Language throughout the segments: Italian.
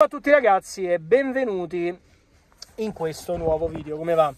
Ciao a tutti ragazzi e benvenuti in questo nuovo video, come va?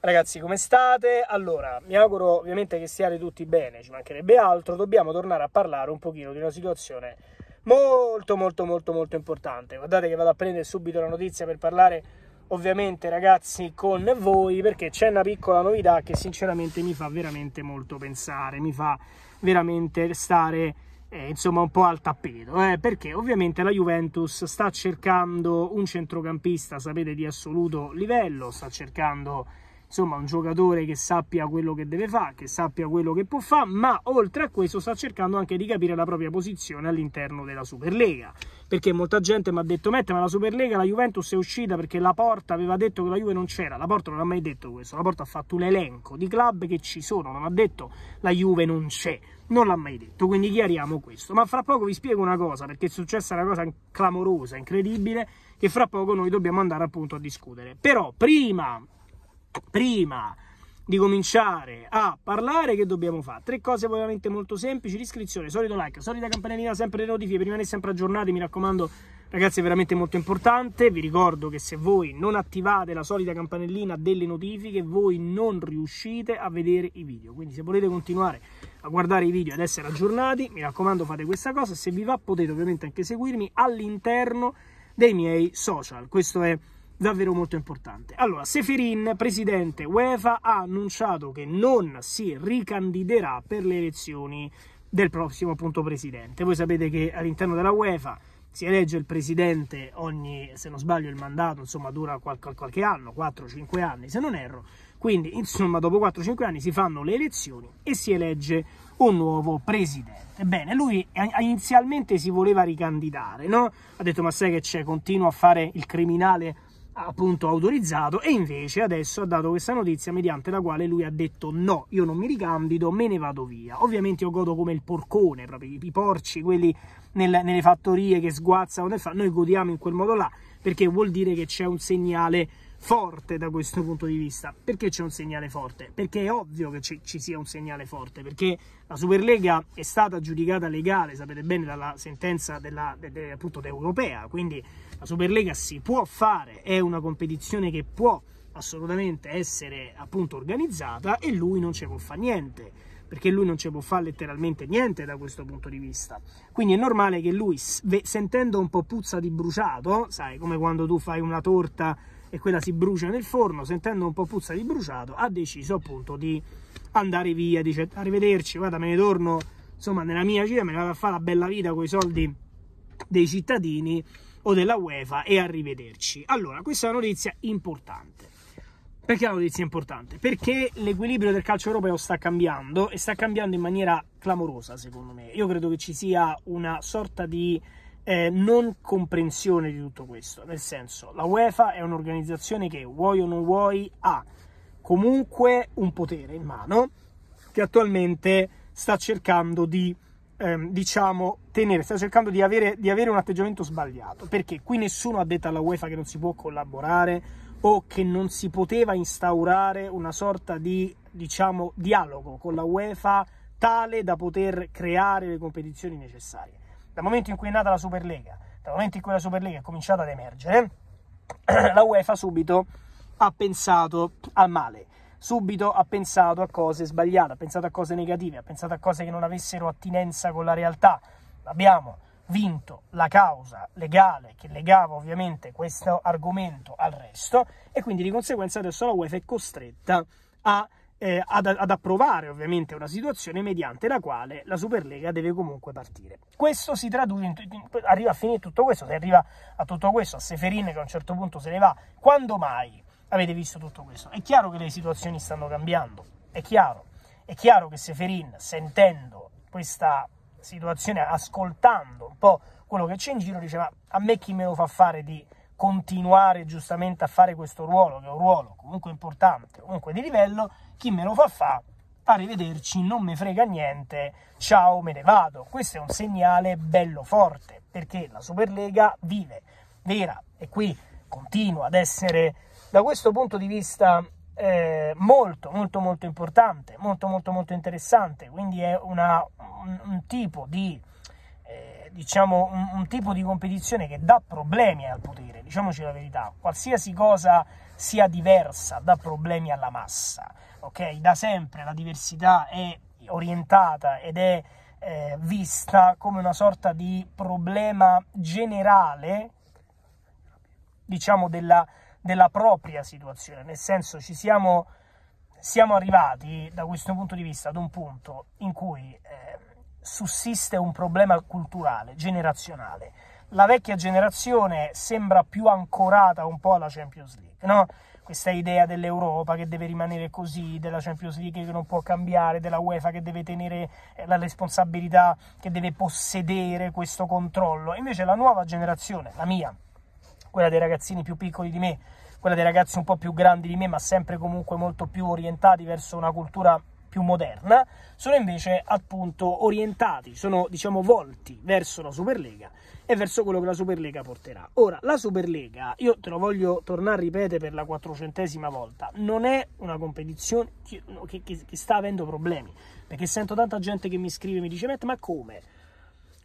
Ragazzi come state? Allora, mi auguro ovviamente che stiate tutti bene, ci mancherebbe altro, dobbiamo tornare a parlare un pochino di una situazione molto molto molto molto importante. Guardate che vado a prendere subito la notizia per parlare ovviamente ragazzi con voi perché c'è una piccola novità che sinceramente mi fa veramente molto pensare, mi fa veramente stare eh, insomma un po' al tappeto, eh, perché ovviamente la Juventus sta cercando un centrocampista, sapete, di assoluto livello, sta cercando insomma un giocatore che sappia quello che deve fare, che sappia quello che può fare, ma oltre a questo sta cercando anche di capire la propria posizione all'interno della Superlega, perché molta gente mi ha detto Mette, ma la Superlega la Juventus è uscita perché la Porta aveva detto che la Juve non c'era, la Porta non ha mai detto questo, la Porta ha fatto un elenco di club che ci sono, non ha detto la Juve non c'è, non l'ha mai detto, quindi chiariamo questo. Ma fra poco vi spiego una cosa, perché è successa una cosa clamorosa, incredibile, che fra poco noi dobbiamo andare appunto a discutere. Però prima, prima di cominciare a parlare, che dobbiamo fare? Tre cose ovviamente molto semplici, l'iscrizione, solito like, solita campanellina sempre le notifiche, rimanete sempre aggiornati, mi raccomando Ragazzi è veramente molto importante, vi ricordo che se voi non attivate la solita campanellina delle notifiche voi non riuscite a vedere i video, quindi se volete continuare a guardare i video ed essere aggiornati mi raccomando fate questa cosa, se vi va potete ovviamente anche seguirmi all'interno dei miei social, questo è davvero molto importante. Allora, Seferin, presidente UEFA, ha annunciato che non si ricandiderà per le elezioni del prossimo appunto presidente. Voi sapete che all'interno della UEFA si elegge il presidente ogni, se non sbaglio il mandato, insomma dura qualche, qualche anno, 4-5 anni se non erro, quindi insomma dopo 4-5 anni si fanno le elezioni e si elegge un nuovo presidente. Bene, lui inizialmente si voleva ricandidare, no? Ha detto ma sai che c'è, continuo a fare il criminale appunto autorizzato e invece adesso ha dato questa notizia mediante la quale lui ha detto no, io non mi ricandido, me ne vado via. Ovviamente io godo come il porcone, proprio i porci, quelli nel, nelle fattorie che sguazzano, noi godiamo in quel modo là perché vuol dire che c'è un segnale forte da questo punto di vista. Perché c'è un segnale forte? Perché è ovvio che ci, ci, sia un segnale forte, perché la Superlega è stata giudicata legale, sapete bene, dalla sentenza della, de, de, appunto europea, quindi la Superlega si può fare, è una competizione che può assolutamente essere appunto organizzata e lui non ci può fare niente perché lui non ci può fare letteralmente niente da questo punto di vista. Quindi è normale che lui, sentendo un po' puzza di bruciato, sai, come quando tu fai una torta e quella si brucia nel forno, sentendo un po' puzza di bruciato, ha deciso appunto di andare via, dice arrivederci, guarda me ne torno, insomma, nella mia città me ne vado a fare la bella vita con i soldi dei cittadini o della UEFA e arrivederci. Allora, questa è una notizia importante. Perché è una notizia importante? Perché l'equilibrio del calcio europeo sta cambiando e sta cambiando in maniera clamorosa, secondo me. Io credo che ci sia una sorta di eh, non comprensione di tutto questo. Nel senso, la UEFA è un'organizzazione che, vuoi o non vuoi, ha comunque un potere in mano che attualmente sta cercando di ehm, diciamo, tenere, sta cercando di avere, di avere un atteggiamento sbagliato, perché qui nessuno ha detto alla UEFA che non si può collaborare o che non si poteva instaurare una sorta di, diciamo, dialogo con la UEFA tale da poter creare le competizioni necessarie. Dal momento in cui è nata la Superlega, dal momento in cui la Superlega è cominciata ad emergere, la UEFA subito ha pensato al male subito ha pensato a cose sbagliate, ha pensato a cose negative, ha pensato a cose che non avessero attinenza con la realtà. Abbiamo vinto la causa legale che legava ovviamente questo argomento al resto e quindi di conseguenza adesso la UEFA è costretta a, eh, ad, ad, approvare ovviamente una situazione mediante la quale la Superlega deve comunque partire. Questo si traduce, in, in, arriva a finire tutto questo, si arriva a tutto questo, a Seferin che a un certo punto se ne va, quando mai avete visto tutto questo. È chiaro che le situazioni stanno cambiando, è chiaro. È chiaro che Seferin, sentendo questa situazione, ascoltando un po' quello che c'è in giro, diceva a me chi me lo fa fare di continuare giustamente a fare questo ruolo, che è un ruolo comunque importante, comunque di livello, chi me lo fa fare? arrivederci, non mi frega niente, ciao me ne vado. Questo è un segnale bello forte, perché la Superlega vive, vera, e qui continua ad essere da questo punto di vista eh, molto molto molto importante, molto molto molto interessante, quindi è una, un, un, tipo di eh, diciamo un, un, tipo di competizione che dà problemi al potere, diciamoci la verità, qualsiasi cosa sia diversa dà problemi alla massa, ok? Da sempre la diversità è orientata ed è eh, vista come una sorta di problema generale, diciamo, della, della propria situazione, nel senso ci siamo, siamo arrivati da questo punto di vista ad un punto in cui eh, sussiste un problema culturale, generazionale. La vecchia generazione sembra più ancorata un po' alla Champions League, no? Questa idea dell'Europa che deve rimanere così, della Champions League che non può cambiare, della UEFA che deve tenere eh, la responsabilità, che deve possedere questo controllo. Invece la nuova generazione, la mia, quella dei ragazzini più piccoli di me, quella dei ragazzi un po' più grandi di me, ma sempre comunque molto più orientati verso una cultura più moderna, sono invece appunto orientati, sono diciamo volti verso la Superlega e verso quello che la Superlega porterà. Ora, la Superlega, io te lo voglio tornare a ripetere per la quattrocentesima volta, non è una competizione che, che, che sta avendo problemi, perché sento tanta gente che mi scrive e mi dice, ma come?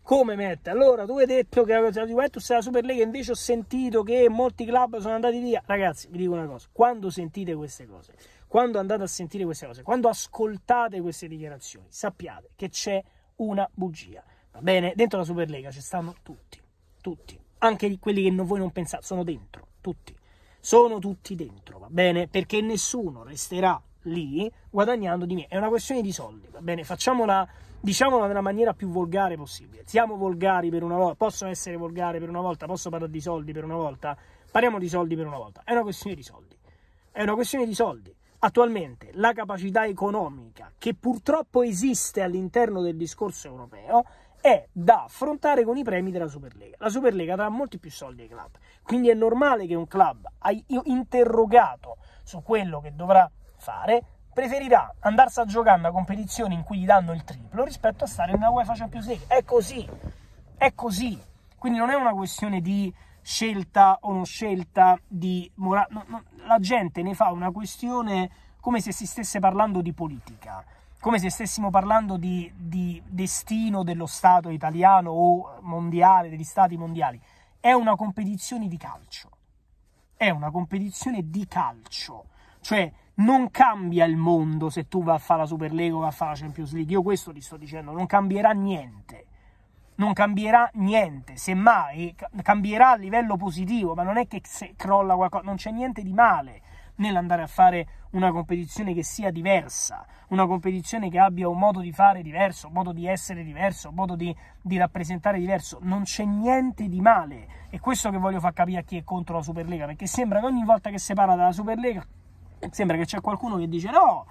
come Mette? Allora, tu hai detto che la Juventus è la Super Superlega, invece ho sentito che molti club sono andati via. Ragazzi, vi dico una cosa, quando sentite queste cose, quando andate a sentire queste cose, quando ascoltate queste dichiarazioni, sappiate che c'è una bugia. Va bene? Dentro la Super Superlega ci stanno tutti, tutti, anche quelli che voi non pensate, sono dentro, tutti. Sono tutti dentro, va bene? Perché nessuno resterà lì guadagnando di me. È una questione di soldi, va bene? Facciamola diciamolo nella maniera più volgare possibile. Siamo volgari per una volta, posso essere volgare per una volta, posso parlare di soldi per una volta, parliamo di soldi per una volta. È una questione di soldi. È una questione di soldi. Attualmente la capacità economica che purtroppo esiste all'interno del discorso europeo è da affrontare con i premi della Superlega. La Superlega darà molti più soldi ai club, quindi è normale che un club interrogato su quello che dovrà fare preferirà andarsi a giocare in una competizione in cui gli danno il triplo rispetto a stare nella UEFA Champions League. È così, è così. Quindi non è una questione di scelta o non scelta, di morale. No, no. la gente ne fa una questione come se si stesse parlando di politica, come se stessimo parlando di, di destino dello Stato italiano o mondiale, degli Stati mondiali. È una competizione di calcio. È una competizione di calcio. Cioè, non cambia il mondo se tu vai a fare la Super League o vai a fare la Champions League. Io questo ti sto dicendo, non cambierà niente. Non cambierà niente, semmai cambierà a livello positivo, ma non è che se crolla qualcosa, non c'è niente di male nell'andare a fare una competizione che sia diversa, una competizione che abbia un modo di fare diverso, un modo di essere diverso, un modo di, di rappresentare diverso. Non c'è niente di male. È questo che voglio far capire a chi è contro la Superlega, perché sembra che ogni volta che si parla della Superlega Sembra che c'è qualcuno che dice no,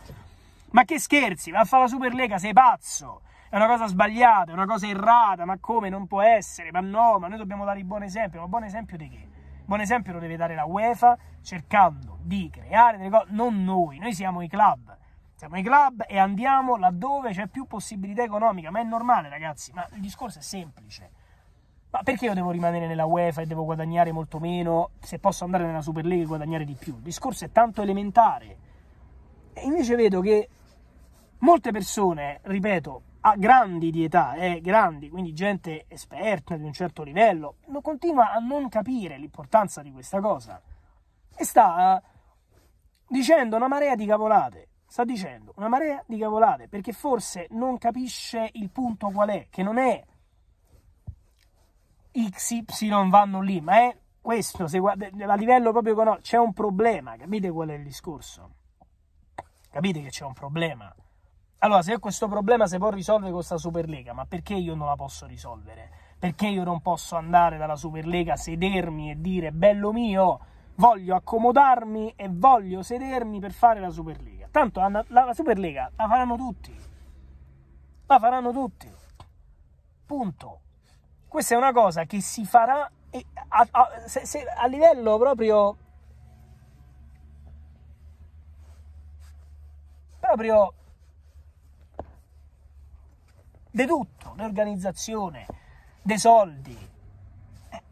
ma che scherzi, va a fare la Superlega, sei pazzo. È una cosa sbagliata, è una cosa errata, ma come non può essere? Ma no, ma noi dobbiamo dare il buon esempio. Ma buon esempio di che? Buon esempio lo deve dare la UEFA cercando di creare delle cose, non noi, noi siamo i club. Siamo i club e andiamo laddove c'è più possibilità economica, ma è normale ragazzi, ma il discorso è semplice ma perché io devo rimanere nella UEFA e devo guadagnare molto meno se posso andare nella Super League e guadagnare di più? Il discorso è tanto elementare. E invece vedo che molte persone, ripeto, a grandi di età, eh, grandi, quindi gente esperta di un certo livello, continua a non capire l'importanza di questa cosa. E sta eh, dicendo una marea di cavolate. Sta dicendo una marea di cavolate perché forse non capisce il punto qual è, che non è XY vanno lì, ma è questo, se guarda, a livello proprio economico, c'è un problema, capite qual è il discorso? Capite che c'è un problema? Allora, se questo problema si può risolvere con questa Superlega, ma perché io non la posso risolvere? Perché io non posso andare dalla Superlega, sedermi e dire, bello mio, voglio accomodarmi e voglio sedermi per fare la Superlega. Tanto la, la Superlega la faranno tutti. La faranno tutti. Punto. Questa è una cosa che si farà a, a, se, se, a livello proprio... proprio di tutto, l'organizzazione, dei soldi. Eh,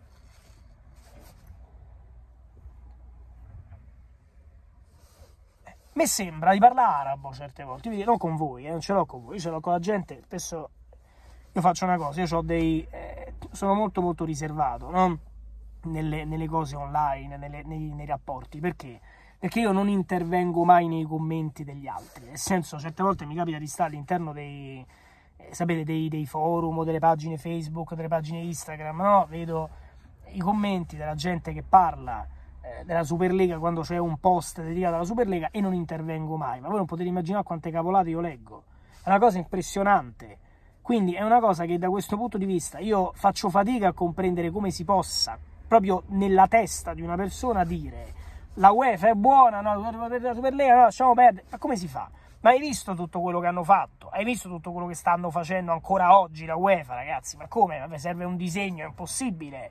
mi sembra di parlare arabo certe volte, non con voi, eh, non ce l'ho con voi, io ce l'ho con la gente, spesso io faccio una cosa, io ho dei eh, sono molto molto riservato no? nelle, nelle, cose online, nelle, nei, nei rapporti, perché? Perché io non intervengo mai nei commenti degli altri, nel senso certe volte mi capita di stare all'interno dei, eh, sapete, dei, dei, forum o delle pagine Facebook, delle pagine Instagram, no? Vedo i commenti della gente che parla eh, della Superlega quando c'è un post dedicato alla Superlega e non intervengo mai, ma voi non potete immaginare quante cavolate io leggo. È una cosa impressionante. Quindi è una cosa che da questo punto di vista io faccio fatica a comprendere come si possa, proprio nella testa di una persona, dire la UEFA è buona, no, la Superlega, no, lasciamo perdere. Ma come si fa? Ma hai visto tutto quello che hanno fatto? Hai visto tutto quello che stanno facendo ancora oggi la UEFA, ragazzi? Ma come? Ma serve un disegno, è impossibile.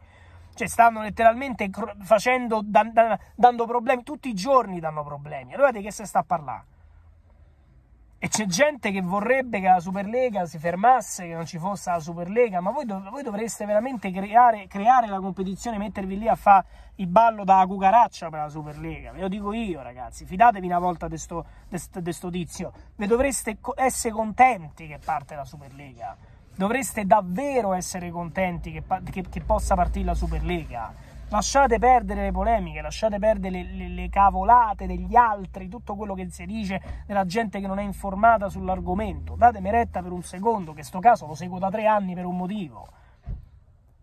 Cioè, stanno letteralmente facendo, dan, dan, dando problemi, tutti i giorni danno problemi. Allora di che se sta a parlare? E c'è gente che vorrebbe che la Superlega si fermasse, che non ci fosse la Superlega, ma voi, dov- voi dovreste veramente creare, creare, la competizione, mettervi lì a fare il ballo da cucaraccia per la Superlega. Ve lo dico io, ragazzi, fidatevi una volta di questo tizio. Ve dovreste co- essere contenti che parte la Superlega. Dovreste davvero essere contenti che, pa- che, che possa partire la Superlega Lasciate perdere le polemiche, lasciate perdere le, le, le cavolate degli altri, tutto quello che si dice della gente che non è informata sull'argomento. Datemi retta per un secondo, che sto caso lo seguo da tre anni per un motivo.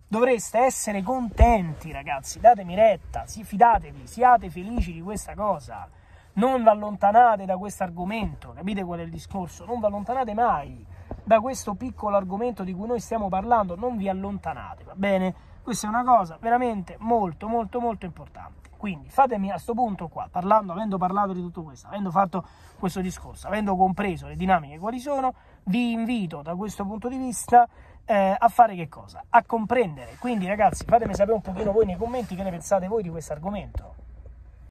Dovreste essere contenti, ragazzi, datemi retta, si, fidatevi, siate felici di questa cosa. Non vi allontanate da questo argomento, capite qual è il discorso? Non vi allontanate mai da questo piccolo argomento di cui noi stiamo parlando, non vi allontanate, va bene? Questa è una cosa veramente molto molto molto importante. Quindi fatemi a questo punto qua, parlando, avendo parlato di tutto questo, avendo fatto questo discorso, avendo compreso le dinamiche quali sono, vi invito da questo punto di vista eh, a fare che cosa? A comprendere. Quindi ragazzi fatemi sapere un pochino voi nei commenti che ne pensate voi di questo argomento.